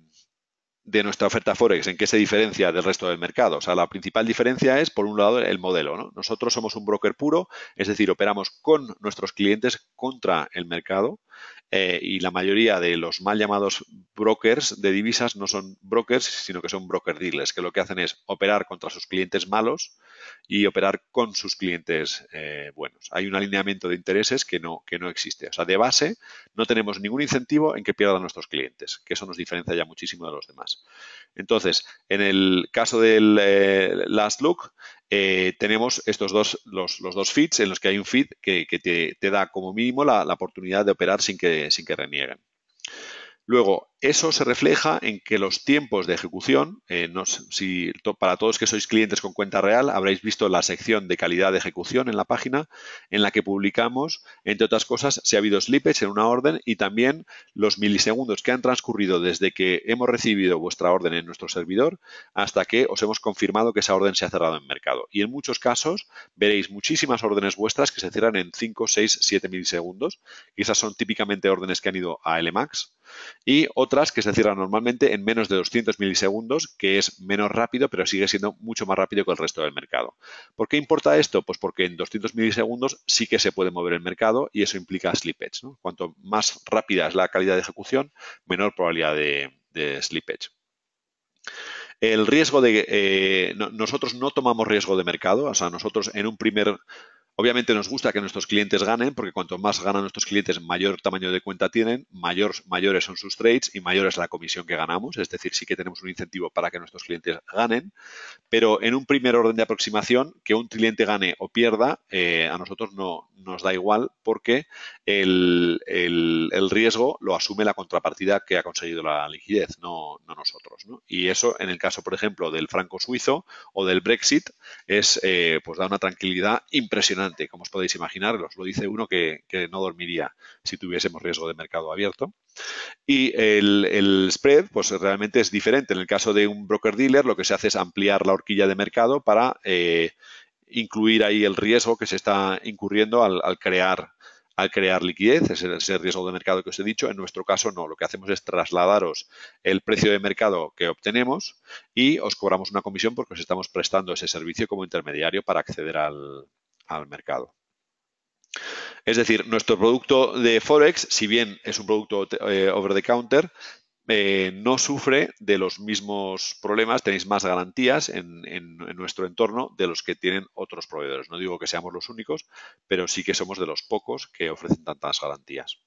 de nuestra oferta Forex, en qué se diferencia del resto del mercado. O sea, la principal diferencia es, por un lado, el modelo. Nosotros somos un broker puro, es decir, operamos con nuestros clientes contra el mercado eh, y la mayoría de los mal llamados brokers de divisas no son brokers, sino que son broker dealers, que lo que hacen es operar contra sus clientes malos y operar con sus clientes eh, buenos. Hay un alineamiento de intereses que no, que no existe. O sea, de base no tenemos ningún incentivo en que pierdan nuestros clientes, que eso nos diferencia ya muchísimo de los demás. Entonces, en el caso del eh, last look, eh, tenemos estos dos, los, los, dos feeds en los que hay un feed que, te, da como mínimo la, oportunidad de operar sin que, sin que renieguen. Luego, eso se refleja en que los tiempos de ejecución, eh, para todos que sois clientes con cuenta real, habréis visto la sección de calidad de ejecución en la página en la que publicamos, entre otras cosas, si ha habido slippage en una orden y también los milisegundos que han transcurrido desde que hemos recibido vuestra orden en nuestro servidor hasta que os hemos confirmado que esa orden se ha cerrado en mercado. Y en muchos casos veréis muchísimas órdenes vuestras que se cierran en 5, 6, 7 milisegundos. Y esas son típicamente órdenes que han ido a LMAX y otras que se cierran normalmente en menos de 200 milisegundos, que es menos rápido, pero sigue siendo mucho más rápido que el resto del mercado. ¿Por qué importa esto? Pues porque en 200 milisegundos sí que se puede mover el mercado y eso implica slippage. Cuanto más rápida es la calidad de ejecución, menor probabilidad de, slippage. El riesgo de... Eh, nosotros no tomamos riesgo de mercado, o sea, nosotros en un primer Obviamente nos gusta que nuestros clientes ganen, porque cuanto más ganan nuestros clientes, mayor tamaño de cuenta tienen, mayores son sus trades y mayor es la comisión que ganamos. Es decir, sí que tenemos un incentivo para que nuestros clientes ganen, pero en un primer orden de aproximación, que un cliente gane o pierda, eh, a nosotros no nos da igual porque el, riesgo lo asume la contrapartida que ha conseguido la liquidez, no, nosotros. Y eso, en el caso, por ejemplo, del franco suizo o del Brexit, es eh, pues da una tranquilidad impresionante como os podéis imaginar, os lo dice uno que, no dormiría si tuviésemos riesgo de mercado abierto. Y el, spread, pues realmente es diferente. En el caso de un broker dealer, lo que se hace es ampliar la horquilla de mercado para eh, incluir ahí el riesgo que se está incurriendo al, crear al crear liquidez, ese, ese riesgo de mercado que os he dicho. En nuestro caso, no. Lo que hacemos es trasladaros el precio de mercado que obtenemos y os cobramos una comisión porque os estamos prestando ese servicio como intermediario para acceder al, al mercado. Es decir, nuestro producto de Forex, si bien es un producto eh, over the counter, eh, no sufre de los mismos problemas, tenéis más garantías en, en, nuestro entorno de los que tienen otros proveedores. No digo que seamos los únicos, pero sí que somos de los pocos que ofrecen tantas garantías.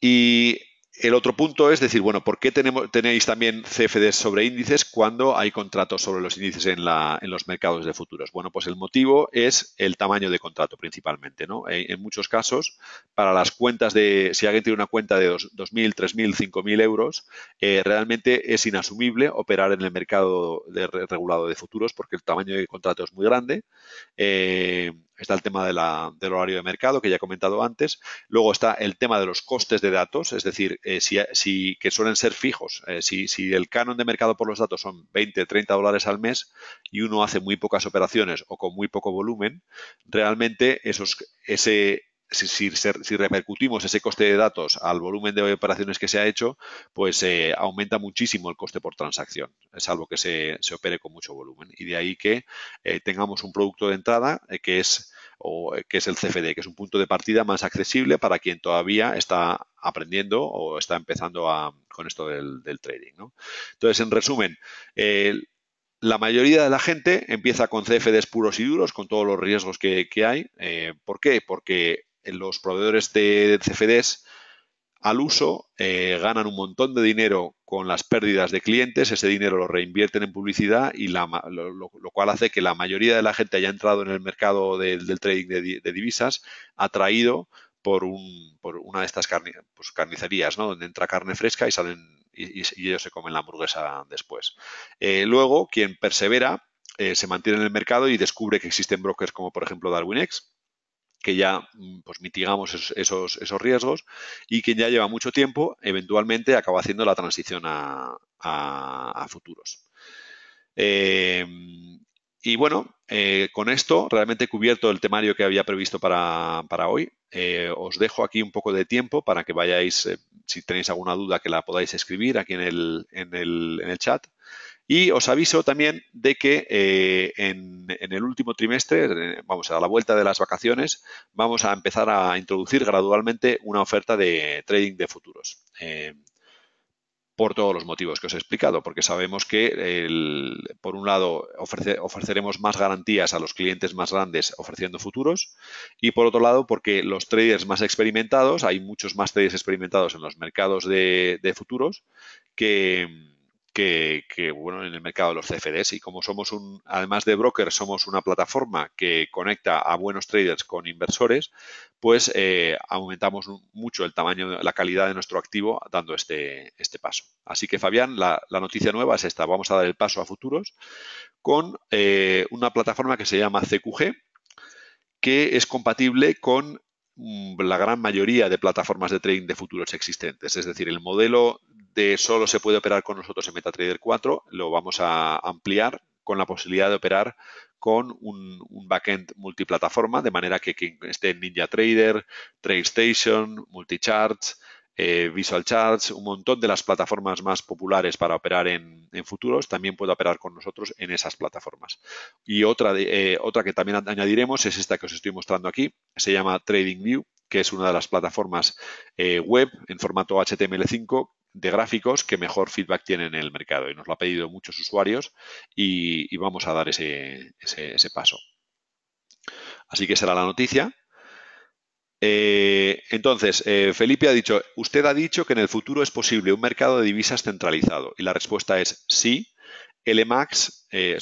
Y el otro punto es decir, bueno, ¿por qué tenemos, tenéis también CFDs sobre índices cuando hay contratos sobre los índices en, la, en, los mercados de futuros? Bueno, pues el motivo es el tamaño de contrato principalmente, ¿no? En, muchos casos, para las cuentas de, si alguien tiene una cuenta de 2.000, 3.000, 5.000 euros, eh, realmente es inasumible operar en el mercado de, regulado de futuros porque el tamaño de contrato es muy grande. Eh, Está el tema del horario de mercado, que ya he comentado antes. Luego está el tema de los costes de datos, es decir, eh, si, que suelen ser fijos. Eh, si, el canon de mercado por los datos son 20, 30 dólares al mes y uno hace muy pocas operaciones o con muy poco volumen, realmente esos, ese, si, si, repercutimos ese coste de datos al volumen de operaciones que se ha hecho, pues eh, aumenta muchísimo el coste por transacción, salvo que se, se opere con mucho volumen. Y de ahí que eh, tengamos un producto de entrada eh, que es o, que es el CFD, que es un punto de partida más accesible para quien todavía está aprendiendo o está empezando con esto del, trading. Entonces, en resumen, la mayoría de la gente empieza con CFDs puros y duros, con todos los riesgos que, hay. ¿Por qué? Porque los proveedores de CFDs al uso, eh, ganan un montón de dinero con las pérdidas de clientes, ese dinero lo reinvierten en publicidad y lo, cual hace que la mayoría de la gente haya entrado en el mercado del trading de, divisas atraído por, una de estas pues, carnicerías, donde entra carne fresca y salen y, ellos se comen la hamburguesa después. Eh, luego, quien persevera eh, se mantiene en el mercado y descubre que existen brokers como por ejemplo DarwinX que ya mm, pues, mitigamos esos, riesgos y quien ya lleva mucho tiempo eventualmente acaba haciendo la transición a, futuros. Em, y bueno, eh, con esto realmente cubierto el temario que había previsto para, hoy. Eh, os dejo aquí un poco de tiempo para que vayáis, eh, si tenéis alguna duda, que la podáis escribir aquí en el chat. Y os aviso también de que eh, en, el último trimestre, eh, vamos, a la vuelta de las vacaciones, vamos a empezar a introducir gradualmente una oferta de trading de futuros. Eh, por todos los motivos que os he explicado, porque sabemos que, por un lado, ofreceremos más garantías a los clientes más grandes ofreciendo futuros y, por otro lado, porque los traders más experimentados, hay muchos más traders experimentados en los mercados de futuros que, que, bueno, en el mercado de los CFDs y como somos un, además de broker, somos una plataforma que conecta a buenos traders con inversores, pues eh, aumentamos mucho el tamaño, la calidad de nuestro activo dando este, este paso. Así que Fabián, la, noticia nueva es esta, vamos a dar el paso a futuros con eh, una plataforma que se llama CQG, que es compatible con mm, la gran mayoría de plataformas de trading de futuros existentes. Es decir, el modelo de solo se puede operar con nosotros en MetaTrader 4, lo vamos a ampliar con la posibilidad de operar con un, backend multiplataforma, de manera que quien esté en NinjaTrader, TradeStation, Multicharts, eh, Visual Charts, un montón de las plataformas más populares para operar en, futuros, también puede operar con nosotros en esas plataformas. Y otra, de, eh, otra que también añadiremos es esta que os estoy mostrando aquí, se llama TradingView, que es una de las plataformas eh, web en formato HTML5 de gráficos que mejor feedback tienen en el mercado. Y nos lo ha pedido muchos usuarios y, vamos a dar ese, paso. Así que será la noticia. Eh, entonces, eh, Felipe ha dicho, usted ha dicho que en el futuro es posible un mercado de divisas centralizado. Y la respuesta es sí. LMAX eh,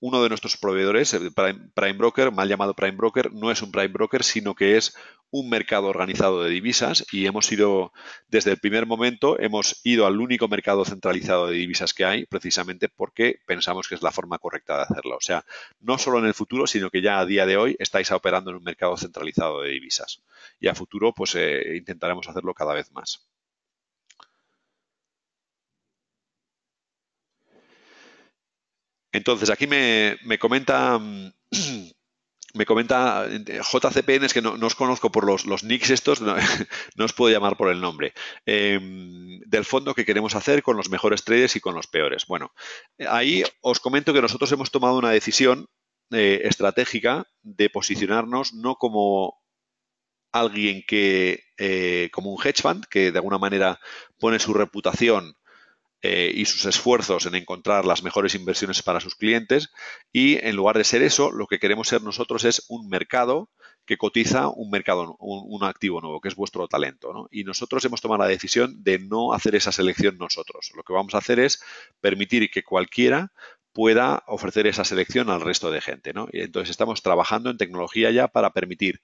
uno de nuestros proveedores, Prime, Prime, Broker, mal llamado Prime Broker, no es un Prime Broker, sino que es un mercado organizado de divisas y hemos ido, desde el primer momento, hemos ido al único mercado centralizado de divisas que hay, precisamente porque pensamos que es la forma correcta de hacerlo. O sea, no solo en el futuro, sino que ya a día de hoy estáis operando en un mercado centralizado de divisas. Y a futuro, pues eh, intentaremos hacerlo cada vez más. Entonces, aquí me, me comenta... Mm, eh, JCPN, es que no, os conozco por los, los nicks estos, no, os puedo llamar por el nombre, em, del fondo que queremos hacer con los mejores traders y con los peores. Bueno, ahí os comento que nosotros hemos tomado una decisión eh, estratégica de posicionarnos no como alguien que, eh, como un hedge fund, que de alguna manera pone su reputación eh, y sus esfuerzos en encontrar las mejores inversiones para sus clientes y en lugar de ser eso, lo que queremos ser nosotros es un mercado que cotiza un mercado, un, activo nuevo, que es vuestro talento. Y nosotros hemos tomado la decisión de no hacer esa selección nosotros. Lo que vamos a hacer es permitir que cualquiera pueda ofrecer esa selección al resto de gente. Y entonces estamos trabajando en tecnología ya para permitir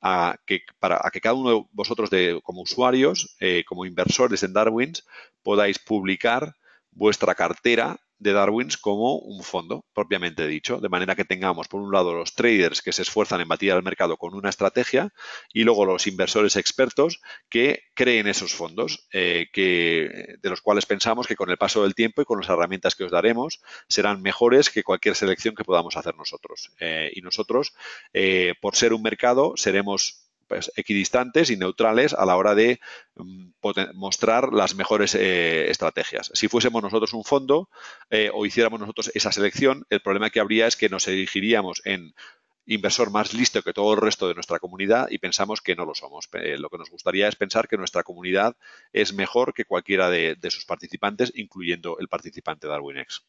a que, para, que cada uno de vosotros de, como usuarios, eh, como inversores en Darwins, podáis publicar vuestra cartera de Darwins como un fondo, propiamente dicho, de manera que tengamos, por un lado, los traders que se esfuerzan en batir al mercado con una estrategia y luego los inversores expertos que creen esos fondos, eh, que, de los cuales pensamos que con el paso del tiempo y con las herramientas que os daremos serán mejores que cualquier selección que podamos hacer nosotros. Eh, y nosotros, eh, por ser un mercado, seremos pues, equidistantes y neutrales a la hora de mm, mostrar las mejores eh, estrategias. Si fuésemos nosotros un fondo eh, o hiciéramos nosotros esa selección, el problema que habría es que nos dirigiríamos en inversor más listo que todo el resto de nuestra comunidad y pensamos que no lo somos. Eh, lo que nos gustaría es pensar que nuestra comunidad es mejor que cualquiera de, sus participantes, incluyendo el participante de X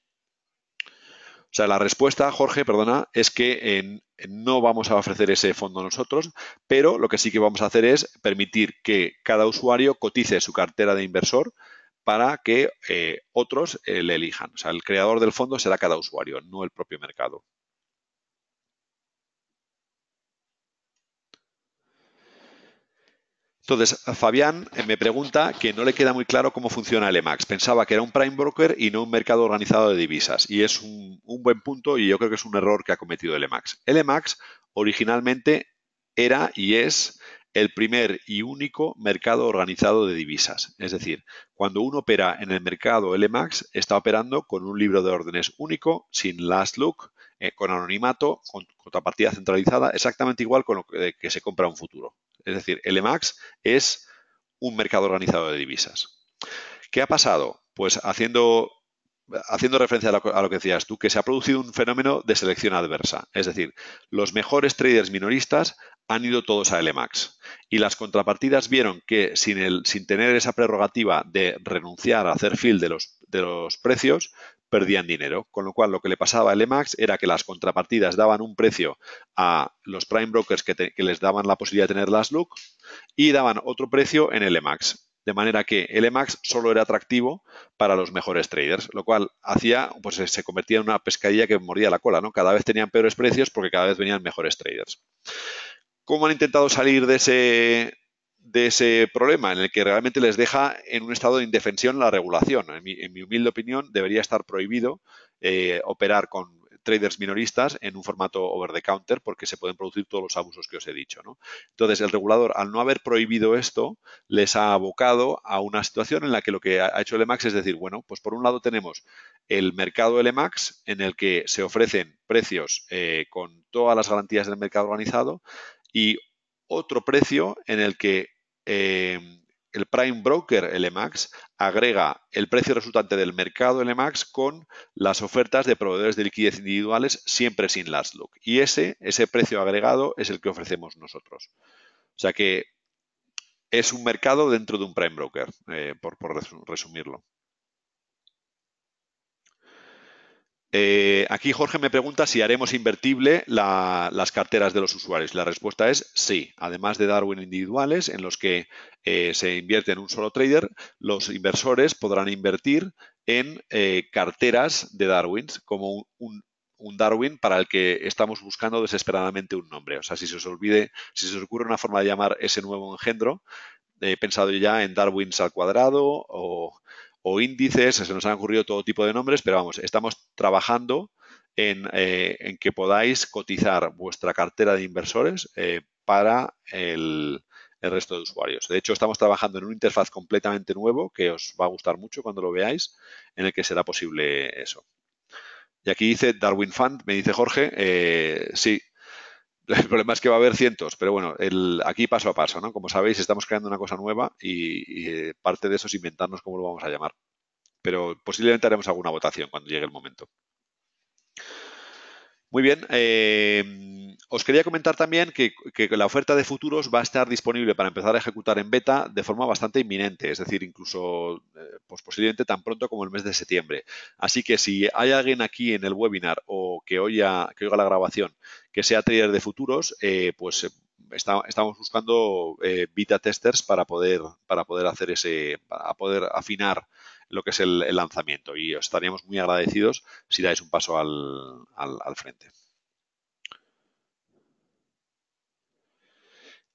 sea, la respuesta, Jorge, perdona, es que eh, no vamos a ofrecer ese fondo nosotros, pero lo que sí que vamos a hacer es permitir que cada usuario cotice su cartera de inversor para que eh, otros eh, le elijan. O sea, el creador del fondo será cada usuario, no el propio mercado. Entonces, Fabián eh, me pregunta que no le queda muy claro cómo funciona el EMAX. Pensaba que era un prime broker y no un mercado organizado de divisas. Y es un, buen punto y yo creo que es un error que ha cometido el EMAX. El originalmente era y es el primer y único mercado organizado de divisas. Es decir, cuando uno opera en el mercado LMAX, está operando con un libro de órdenes único, sin last look, eh, con anonimato, con contrapartida centralizada, exactamente igual con lo que, que se compra un futuro. Es decir, LMAX es un mercado organizado de divisas. ¿Qué ha pasado? Pues haciendo, haciendo referencia a lo, que decías tú, que se ha producido un fenómeno de selección adversa. Es decir, los mejores traders minoristas han ido todos a LMAX. Y las contrapartidas vieron que sin, el, sin tener esa prerrogativa de renunciar a hacer fill de los, de los precios, perdían dinero. Con lo cual, lo que le pasaba al EMAX era que las contrapartidas daban un precio a los prime brokers que, les daban la posibilidad de tener las look y daban otro precio en el EMAX, De manera que el EMAX solo era atractivo para los mejores traders, lo cual hacía, pues se convertía en una pescadilla que mordía la cola, ¿no? Cada vez tenían peores precios porque cada vez venían mejores traders. ¿Cómo han intentado salir de ese, de ese problema, en el que realmente les deja en un estado de indefensión la regulación. En mi, humilde opinión, debería estar prohibido eh, operar con traders minoristas en un formato over the counter porque se pueden producir todos los abusos que os he dicho. Entonces, el regulador, al no haber prohibido esto, les ha abocado a una situación en la que lo que ha hecho el es decir, bueno, pues por un lado tenemos el mercado LMAX en el que se ofrecen precios eh, con todas las garantías del mercado organizado y otro precio en el que eh, el prime broker LMAX agrega el precio resultante del mercado LMAX con las ofertas de proveedores de liquidez individuales siempre sin last look. Y ese, ese precio agregado es el que ofrecemos nosotros. O sea que es un mercado dentro de un prime broker, eh, por resumirlo. Eh, aquí Jorge me pregunta si haremos invertible las carteras de los usuarios. La respuesta es sí. Además de Darwin individuales, en los que eh, se invierte en un solo trader, los inversores podrán invertir en eh, carteras de Darwins, como un, Darwin para el que estamos buscando desesperadamente un nombre. O sea, si se os olvide, si se ocurre una forma de llamar ese nuevo engendro, he pensado ya en Darwins al cuadrado o, o índices, se nos han ocurrido todo tipo de nombres, pero vamos, estamos trabajando eh, en, que podáis cotizar vuestra cartera de inversores eh, para el, resto de usuarios. De hecho, estamos trabajando en una interfaz completamente nuevo que os va a gustar mucho cuando lo veáis, en el que será posible eso. Y aquí dice Darwin Fund, me dice Jorge, eh, sí, el problema es que va a haber cientos, pero bueno, aquí paso a paso, ¿no? Como sabéis, estamos creando una cosa nueva y parte de eso es inventarnos cómo lo vamos a llamar pero posiblemente haremos alguna votación cuando llegue el momento. Muy bien, eh, os quería comentar también que, la oferta de futuros va a estar disponible para empezar a ejecutar en beta de forma bastante inminente, es decir, incluso eh, pues posiblemente tan pronto como el mes de septiembre. Así que si hay alguien aquí en el webinar o que oiga, que oiga la grabación que sea trader de futuros, eh, pues estamos buscando beta testers para poder, para poder hacer ese, para poder afinar lo que es el, lanzamiento y os estaríamos muy agradecidos si dais un paso al, frente.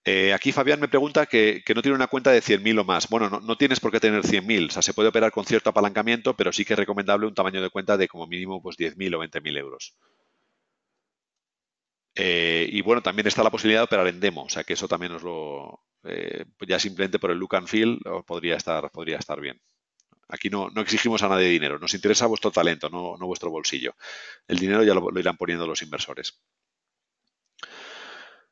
Eh, aquí Fabián me pregunta que, no tiene una cuenta de 100.000 o más. Bueno, no, tienes por qué tener 100.000. O sea, se puede operar con cierto apalancamiento, pero sí que es recomendable un tamaño de cuenta de como mínimo pues, 10.000 o 20.000 euros. Eh, y bueno, también está la posibilidad de operar en demo. O sea, que eso también os lo... Eh, ya simplemente por el look and feel podría estar, podría estar bien. Aquí no, exigimos a nadie dinero, nos interesa vuestro talento, no, vuestro bolsillo. El dinero ya lo, irán poniendo los inversores.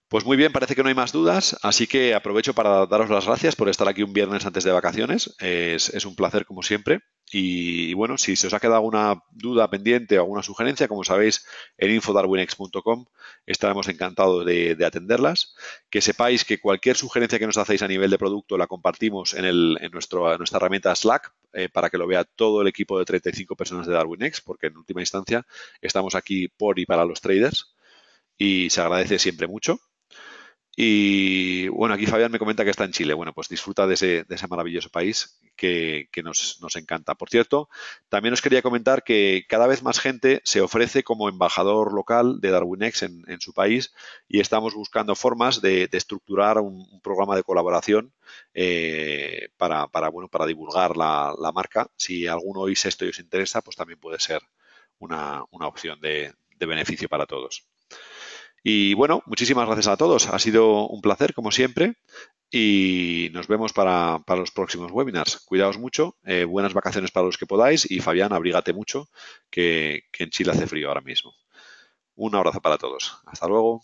Pues muy bien, parece que no hay más dudas, así que aprovecho para daros las gracias por estar aquí un viernes antes de vacaciones. es un placer como siempre. Y, bueno, si se os ha quedado alguna duda pendiente o alguna sugerencia, como sabéis, en infodarwinex.com estaremos encantados de, atenderlas. Que sepáis que cualquier sugerencia que nos hacéis a nivel de producto la compartimos en, nuestra herramienta Slack eh, para que lo vea todo el equipo de 35 personas de DarwinX, porque en última instancia estamos aquí por y para los traders y se agradece siempre mucho. Y bueno, aquí Fabián me comenta que está en Chile. Bueno, pues disfruta de ese, maravilloso país que, nos, encanta. Por cierto, también os quería comentar que cada vez más gente se ofrece como embajador local de DarwinX en, en su país y estamos buscando formas de, estructurar un, programa de colaboración eh, para, bueno, para divulgar la, marca. Si alguno oís esto y os interesa, pues también puede ser una, opción de beneficio para todos. Y bueno, muchísimas gracias a todos. Ha sido un placer, como siempre, y nos vemos para, los próximos webinars. Cuidaos mucho, eh, buenas vacaciones para los que podáis y Fabián, abrígate mucho, que en Chile hace frío ahora mismo. Un abrazo para todos. Hasta luego.